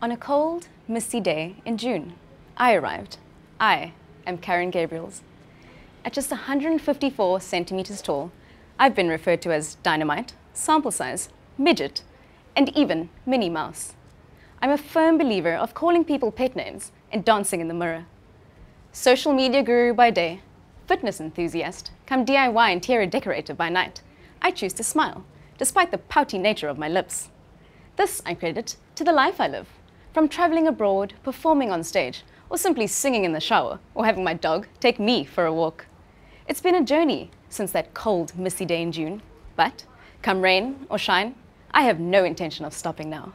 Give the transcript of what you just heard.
On a cold, misty day in June, I arrived. I am Karen Gabriels. At just 154 centimeters tall, I've been referred to as dynamite, sample size, midget, and even Minnie Mouse. I'm a firm believer of calling people pet names and dancing in the mirror. Social media guru by day, fitness enthusiast, come DIY interior decorator by night, I choose to smile, despite the pouty nature of my lips. This I credit to the life I live from traveling abroad, performing on stage, or simply singing in the shower, or having my dog take me for a walk. It's been a journey since that cold, misty day in June, but come rain or shine, I have no intention of stopping now.